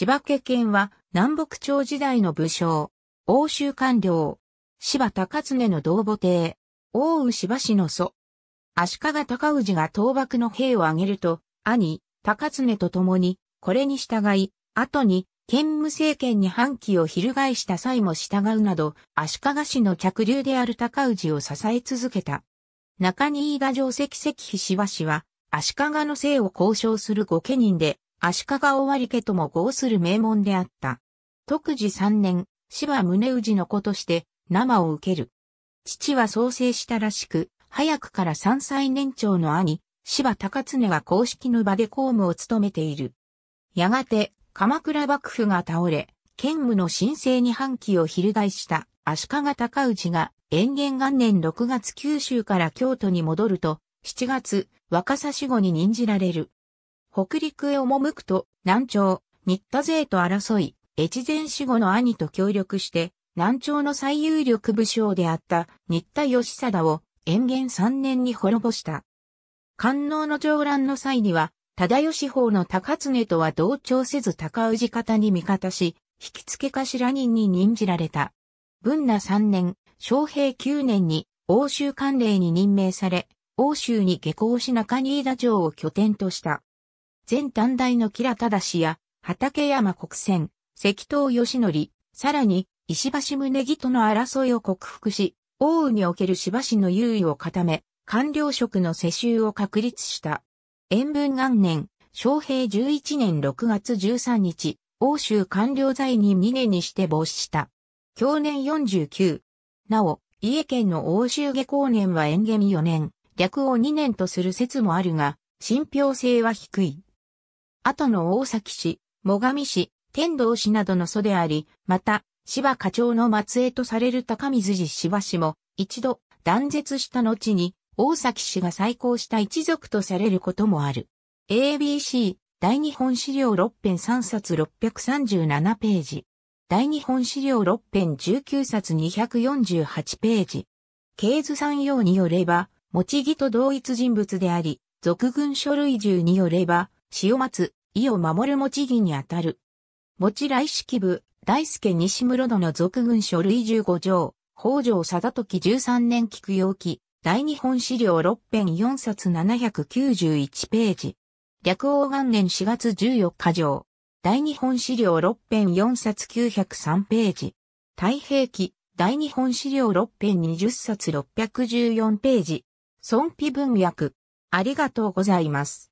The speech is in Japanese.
柴家県は南北朝時代の武将、欧州官僚、柴高常の同母邸、大宇柴氏の祖。足利高氏が倒幕の兵を挙げると、兄、高常と共に、これに従い、後に、建務政権に反旗を翻した際も従うなど、足利氏の客流である高氏を支え続けた。中新井田城石石碑柴氏は、足利の姓を交渉する御家人で、足利尾張家とも合する名門であった。特治三年、芝宗氏の子として生を受ける。父は創生したらしく、早くから三歳年長の兄、芝高常が公式の場で公務を務めている。やがて、鎌倉幕府が倒れ、兼務の申請に反旗を翻した足利高氏が、延元元年6月九州から京都に戻ると、7月、若狭死後に任じられる。北陸へ赴くと、南朝、新田勢と争い、越前守護の兄と協力して、南朝の最有力武将であった新田義貞を延元3年に滅ぼした。官能の上乱の際には、忠義法の高常とは同調せず高氏方に味方し、引き付け頭人に任じられた。文那3年、昌平9年に欧州官令に任命され、欧州に下校し中新田城を拠点とした。前短大の吉良忠や、畠山国選、関東義則、さらに、石橋宗義との争いを克服し、大宇における芝氏の優位を固め、官僚職の世襲を確立した。延文元年、昭平11年6月13日、欧州官僚罪任2年にして防止した。去年49。なお、家県の欧州下校年は延元4年、略を2年とする説もあるが、信憑性は低い。後の大崎市、最上市、天童市などの祖であり、また、芝課長の末裔とされる高水寺芝氏も、一度断絶した後に、大崎氏が再興した一族とされることもある。ABC 大日本資料6編3冊637ページ。大日本資料6編19冊248ページ。ケーズ山陽によれば、持木と同一人物であり、俗軍書類中によれば、塩松、意を守る持ち義にあたる。持来式部、大助西室殿の俗軍書類15条、北条貞時13年菊陽記、大日本資料6編4冊791ページ。略王元年4月14日上。大日本資料6編4冊903ページ。太平記、大日本資料6編20冊614ページ。尊卑文訳、ありがとうございます。